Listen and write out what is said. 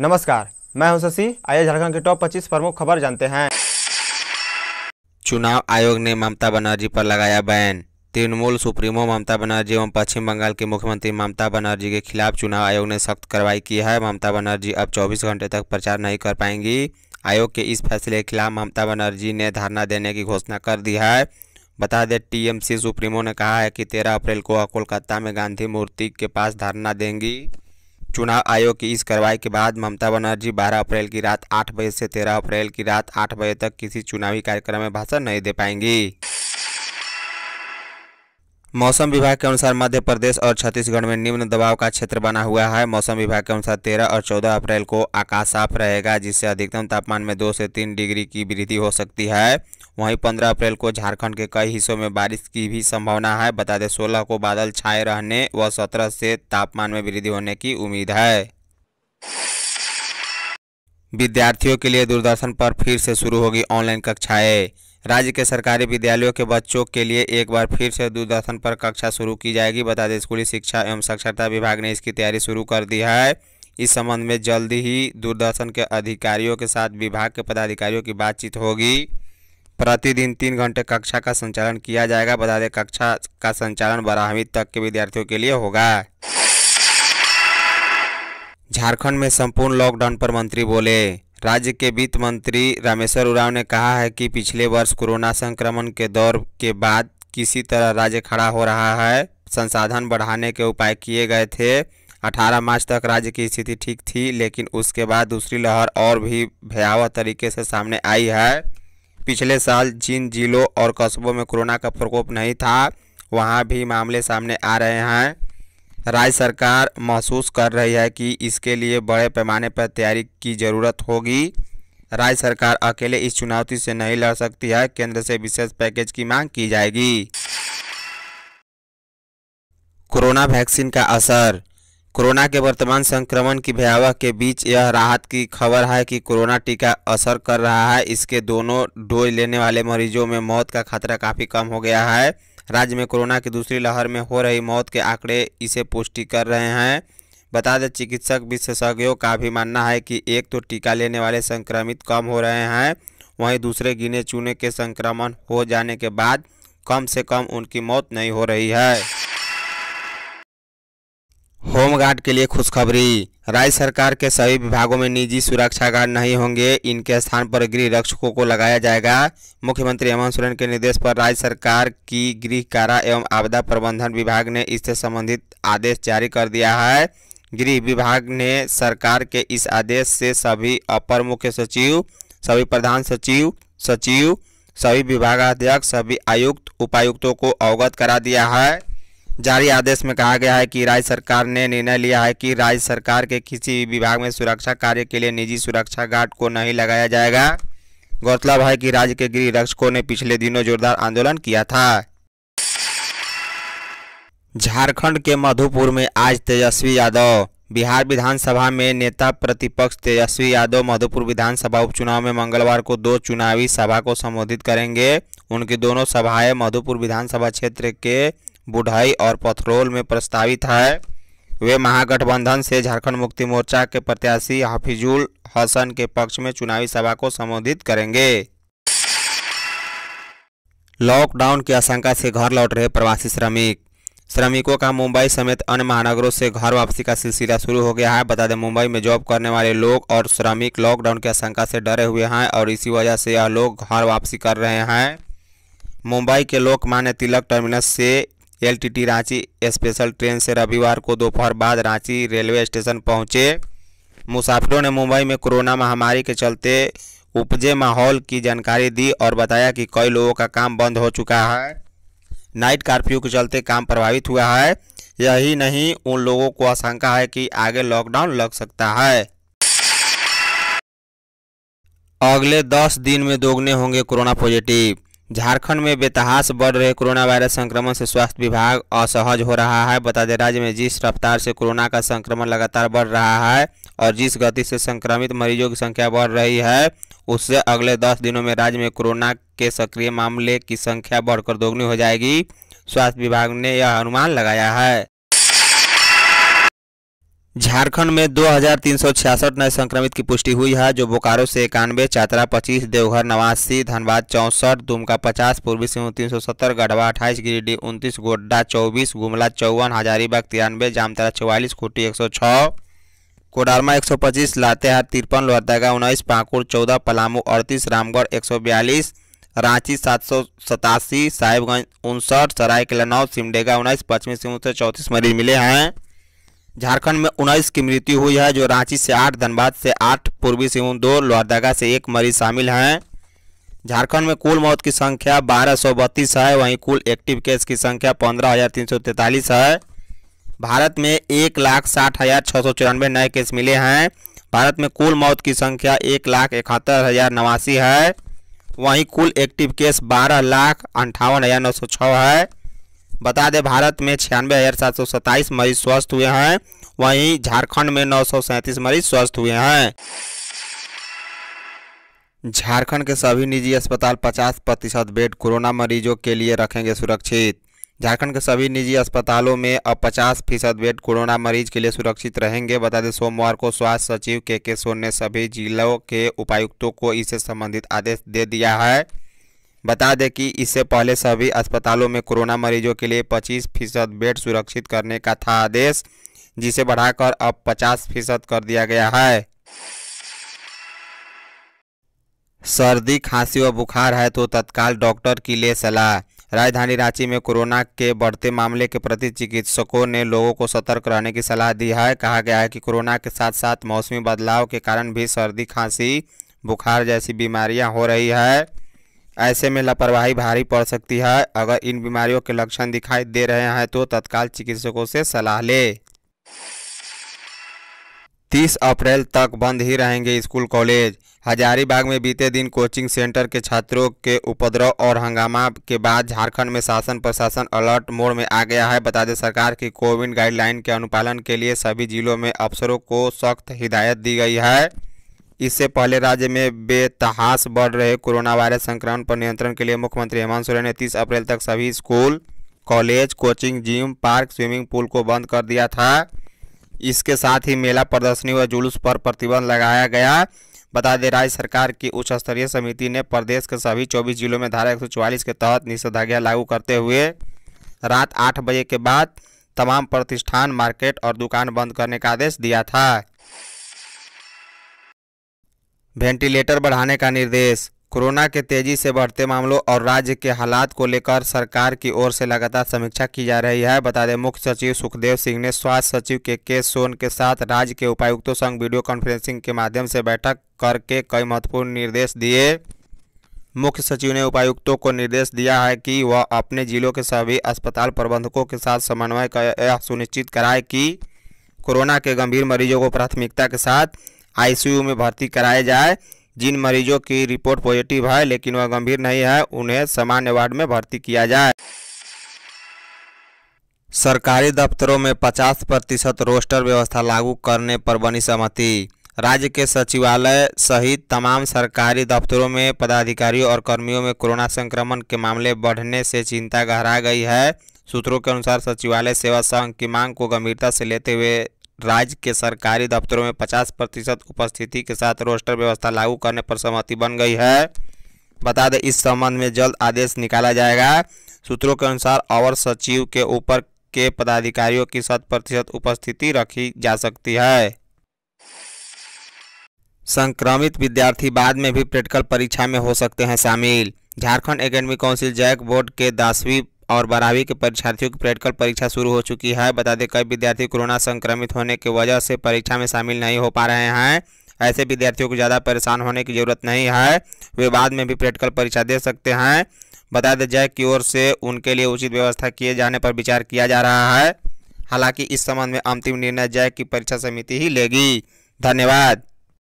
नमस्कार मैं हूं शशि आइए झारखंड के टॉप 25 प्रमुख खबर जानते हैं चुनाव आयोग ने ममता बनर्जी पर लगाया बैन तृणमूल सुप्रीमो ममता बनर्जी एवं पश्चिम बंगाल की मुख्यमंत्री ममता बनर्जी के खिलाफ चुनाव आयोग ने सख्त कार्रवाई की है ममता बनर्जी अब 24 घंटे तक प्रचार नहीं कर पाएंगी आयोग के इस फैसले के खिलाफ ममता बनर्जी ने धरना देने की घोषणा कर दी है बता दें टीएमसी सुप्रीमो ने कहा है कि 13 अप्रैल को कोलकाता में गांधी मूर्ति के पास धरना देंगी चुनाव आयोग की इस कार्रवाई के बाद ममता बनर्जी 12 अप्रैल की रात 8 बजे से 13 अप्रैल की रात 8 बजे तक किसी चुनावी कार्यक्रम में भाषण नहीं दे पाएंगी मौसम विभाग के अनुसार मध्य प्रदेश और छत्तीसगढ़ में निम्न दबाव का क्षेत्र बना हुआ है मौसम विभाग के अनुसार 13 और 14 अप्रैल को आकाश साफ रहेगा जिससे अधिकतम तापमान में 2 से 3 डिग्री की वृद्धि हो सकती है वहीं 15 अप्रैल को झारखंड के कई हिस्सों में बारिश की भी संभावना है बता दें सोलह को बादल छाए रहने व सत्रह से तापमान में वृद्धि होने की उम्मीद है विद्यार्थियों के लिए दूरदर्शन पर फिर से शुरू होगी ऑनलाइन कक्षाएं राज्य के सरकारी विद्यालयों के बच्चों के लिए एक बार फिर से दूरदर्शन पर कक्षा शुरू की जाएगी बता दें स्कूली शिक्षा एवं साक्षरता विभाग ने इसकी तैयारी शुरू कर दी है इस संबंध में जल्द ही दूरदर्शन के अधिकारियों के साथ विभाग के पदाधिकारियों की बातचीत होगी प्रतिदिन तीन घंटे कक्षा का संचालन किया जाएगा बता दें कक्षा का संचालन बारहवीं तक के विद्यार्थियों के लिए होगा झारखंड में संपूर्ण लॉकडाउन पर मंत्री बोले राज्य के वित्त मंत्री रामेश्वर उराव ने कहा है कि पिछले वर्ष कोरोना संक्रमण के दौर के बाद किसी तरह राज्य खड़ा हो रहा है संसाधन बढ़ाने के उपाय किए गए थे 18 मार्च तक राज्य की स्थिति ठीक थी लेकिन उसके बाद दूसरी लहर और भी भयावह तरीके से सामने आई है पिछले साल जिन जिलों और कस्बों में कोरोना का प्रकोप नहीं था वहाँ भी मामले सामने आ रहे हैं राज्य सरकार महसूस कर रही है कि इसके लिए बड़े पैमाने पर तैयारी की जरूरत होगी राज्य सरकार अकेले इस चुनौती से नहीं लड़ सकती है केंद्र से विशेष पैकेज की मांग की जाएगी कोरोना वैक्सीन का असर कोरोना के वर्तमान संक्रमण की भयावह के बीच यह राहत की खबर है कि कोरोना टीका असर कर रहा है इसके दोनों डोज लेने वाले मरीजों में मौत का खतरा काफ़ी कम हो गया है राज्य में कोरोना की दूसरी लहर में हो रही मौत के आंकड़े इसे पुष्टि कर रहे हैं बता दें चिकित्सक विशेषज्ञों का भी मानना है कि एक तो टीका लेने वाले संक्रमित कम हो रहे हैं वहीं दूसरे गिने चुने के संक्रमण हो जाने के बाद कम से कम उनकी मौत नहीं हो रही है होमगार्ड के लिए खुशखबरी राज्य सरकार के सभी विभागों में निजी सुरक्षा गार्ड नहीं होंगे इनके स्थान पर गृह रक्षकों को लगाया जाएगा मुख्यमंत्री हेमंत सोरेन के निर्देश पर राज्य सरकार की गृह कारा एवं आपदा प्रबंधन विभाग ने इससे संबंधित आदेश जारी कर दिया है गृह विभाग ने सरकार के इस आदेश से सभी अपर मुख्य सचिव सभी प्रधान सचिव सचिव सभी विभागाध्यक्ष सभी आयुक्त उपायुक्तों को अवगत करा दिया है जारी आदेश में कहा गया है कि राज्य सरकार ने निर्णय लिया है कि राज्य सरकार के किसी विभाग में सुरक्षा कार्य के लिए निजी सुरक्षा गार्ड को नहीं लगाया जाएगा गौरतलब है कि राज्य के गृह रक्षकों ने पिछले दिनों जोरदार आंदोलन किया था झारखंड के मधुपुर में आज तेजस्वी यादव बिहार विधानसभा में नेता प्रतिपक्ष तेजस्वी यादव मधुपुर विधानसभा उपचुनाव में मंगलवार को दो चुनावी सभा को संबोधित करेंगे उनकी दोनों सभाएं मधुपुर विधानसभा क्षेत्र के बुढ़ई और पथरोल में प्रस्तावित है वे महागठबंधन से झारखंड मुक्ति मोर्चा के प्रत्याशी हफिजुल हसन के पक्ष में चुनावी सभा को संबोधित करेंगे लॉकडाउन की आशंका से घर लौट रहे प्रवासी श्रमिक श्रमिकों का मुंबई समेत अन्य महानगरों से घर वापसी का सिलसिला शुरू हो गया है बता दें मुंबई में जॉब करने वाले लोग और श्रमिक लॉकडाउन की आशंका से डरे हुए हैं और इसी वजह से यह लोग घर वापसी कर रहे हैं मुंबई के लोकमान्य तिलक टर्मिनस से एलटीटी रांची स्पेशल ट्रेन से रविवार को दोपहर बाद रांची रेलवे स्टेशन पहुंचे मुसाफिरों ने मुंबई में कोरोना महामारी के चलते उपजे माहौल की जानकारी दी और बताया कि कई लोगों का काम बंद हो चुका है नाइट कर्फ्यू के चलते काम प्रभावित हुआ है यही नहीं उन लोगों को आशंका है कि आगे लॉकडाउन लग सकता है अगले दस दिन में दोगुने होंगे कोरोना पॉजिटिव झारखंड में बेतहास बढ़ रहे कोरोना वायरस संक्रमण से स्वास्थ्य विभाग असहज हो रहा है बता दें राज्य में जिस रफ्तार से कोरोना का संक्रमण लगातार बढ़ रहा है और जिस गति से संक्रमित मरीजों की संख्या बढ़ रही है उससे अगले दस दिनों में राज्य में कोरोना के सक्रिय मामले की संख्या बढ़कर दोगुनी हो जाएगी स्वास्थ्य विभाग ने यह अनुमान लगाया है झारखंड में छियासठ नए संक्रमित की पुष्टि हुई है जो बोकारो से इक्यानवे चातरा 25 देवघर नवासी धनबाद चौंसठ दुमका 50 पूर्वी सौ 370 गढ़वा 28 गिरिडीह 29 गोड्डा 24 गुमला चौवन हजारीबाग तिरानवे जामतरा चौवालीस खूटी 106 कोडारमा 125 लातेहार तिरपन लोहरदगा उन्नीस पाकुड़ चौदह पलामू अड़तीस रामगढ़ एक रांची सात सौ सतासी साहिबगंज उनसठ सरायकेला नौ सिमडेगा उन्नीस पश्चिमी सिंह से चौंतीस मरीज मिले हैं झारखंड में उन्नीस की मृत्यु हुई है जो रांची से आठ धनबाद से आठ पूर्वी सिंहभूम दो लोहरदगा से एक मरीज शामिल हैं झारखंड में कुल मौत की संख्या बारह सौ बत्तीस है वहीं कुल एक्टिव केस की संख्या पंद्रह हज़ार तीन सौ तैंतालीस है भारत में एक लाख साठ हज़ार छः सौ चौरानवे नए केस मिले हैं भारत में कुल मौत की संख्या एक लाख इकहत्तर हज़ार नवासी है वहीं कुल एक्टिव केस बारह लाख अंठावन हज़ार नौ सौ छः है बता दें भारत में छियानवे हज़ार सात सौ सत्ताईस मरीज स्वस्थ हुए हैं वहीं झारखंड में नौ सौ सैंतीस मरीज स्वस्थ हुए हैं झारखंड के सभी निजी अस्पताल 50 प्रतिशत बेड कोरोना मरीजों के लिए रखेंगे सुरक्षित झारखंड के सभी निजी अस्पतालों में अब 50 फीसद बेड कोरोना मरीज के लिए सुरक्षित रहेंगे बता दें सोमवार को स्वास्थ्य सचिव के के सोन ने सभी जिलों के उपायुक्तों को इससे संबंधित आदेश दे दिया है बता दें कि इससे पहले सभी अस्पतालों में कोरोना मरीजों के लिए 25 फीसद बेड सुरक्षित करने का था आदेश जिसे बढ़ाकर अब 50 फीसद कर दिया गया है सर्दी खांसी व बुखार है तो तत्काल डॉक्टर की ले सलाह राजधानी रांची में कोरोना के बढ़ते मामले के प्रति चिकित्सकों ने लोगों को सतर्क रहने की सलाह दी है कहा गया है कि कोरोना के साथ साथ मौसमी बदलाव के कारण भी सर्दी खांसी बुखार जैसी बीमारियां हो रही है ऐसे में लापरवाही भारी पड़ सकती है अगर इन बीमारियों के लक्षण दिखाई दे रहे हैं तो तत्काल चिकित्सकों से सलाह लें तीस अप्रैल तक बंद ही रहेंगे स्कूल कॉलेज हजारीबाग में बीते दिन कोचिंग सेंटर के छात्रों के उपद्रव और हंगामा के बाद झारखंड में शासन प्रशासन अलर्ट मोड में आ गया है बता दें सरकार की कोविड गाइडलाइन के अनुपालन के लिए सभी जिलों में अफसरों को सख्त हिदायत दी गई है इससे पहले राज्य में बेतहास बढ़ रहे कोरोना वायरस संक्रमण पर नियंत्रण के लिए मुख्यमंत्री हेमंत सोरेन ने 30 अप्रैल तक सभी school college coaching gym park swimming pool को बंद कर दिया था इसके साथ ही मेला प्रदर्शनी व जुलूस पर प्रतिबंध लगाया गया बता दें राज्य सरकार की उच्च स्तरीय समिति ने प्रदेश के सभी 24 जिलों में धारा 144 के तहत निषेधाज्ञा लागू करते हुए रात आठ बजे के बाद तमाम प्रतिष्ठान मार्केट और दुकान बंद करने का आदेश दिया था वेंटिलेटर बढ़ाने का निर्देश कोरोना के तेजी से बढ़ते मामलों और राज्य के हालात को लेकर सरकार की ओर से लगातार समीक्षा की जा रही है बता दें मुख्य सचिव सुखदेव सिंह ने स्वास्थ्य सचिव के के सोन के साथ राज्य के उपायुक्तों संग वीडियो कॉन्फ्रेंसिंग के माध्यम से बैठक करके कई महत्वपूर्ण निर्देश दिए मुख्य सचिव ने उपायुक्तों को निर्देश दिया है कि वह अपने जिलों के सभी अस्पताल प्रबंधकों के साथ समन्वय यह सुनिश्चित कराए कि कोरोना के गंभीर मरीजों को प्राथमिकता के साथ आईसीयू में भर्ती कराया जाए जिन मरीजों की रिपोर्ट पॉजिटिव है लेकिन वह गंभीर नहीं है उन्हें सामान्य वार्ड में भर्ती किया जाए सरकारी दफ्तरों में 50 प्रतिशत रोस्टर व्यवस्था लागू करने पर बनी सहमति राज्य के सचिवालय सहित तमाम सरकारी दफ्तरों में पदाधिकारियों और कर्मियों में कोरोना संक्रमण के मामले बढ़ने से चिंता गहरा गई है सूत्रों के अनुसार सचिवालय सेवा संघ की मांग को गंभीरता से लेते हुए राज्य के सरकारी दफ्तरों में 50 प्रतिशत उपस्थिति के साथ रोस्टर व्यवस्था लागू करने पर सहमति बन गई है बता दें इस संबंध में जल्द आदेश निकाला जाएगा सूत्रों के अनुसार अवर सचिव के ऊपर के पदाधिकारियों की शत प्रतिशत उपस्थिति रखी जा सकती है संक्रमित विद्यार्थी बाद में भी प्रैक्टिकल परीक्षा में हो सकते हैं शामिल Jharkhand academic council JAC board के दसवीं और बारहवीं के परीक्षार्थियों की प्रैक्टिकल परीक्षा शुरू हो चुकी है बता दें कई विद्यार्थी कोरोना संक्रमित होने की वजह से परीक्षा में शामिल नहीं हो पा रहे हैं ऐसे विद्यार्थियों को ज़्यादा परेशान होने की ज़रूरत नहीं है वे बाद में भी प्रैक्टिकल परीक्षा दे सकते हैं बता दें जय की ओर से उनके लिए उचित व्यवस्था किए जाने पर विचार किया जा रहा है हालांकि इस संबंध में अंतिम निर्णय जय की परीक्षा समिति ही लेगी धन्यवाद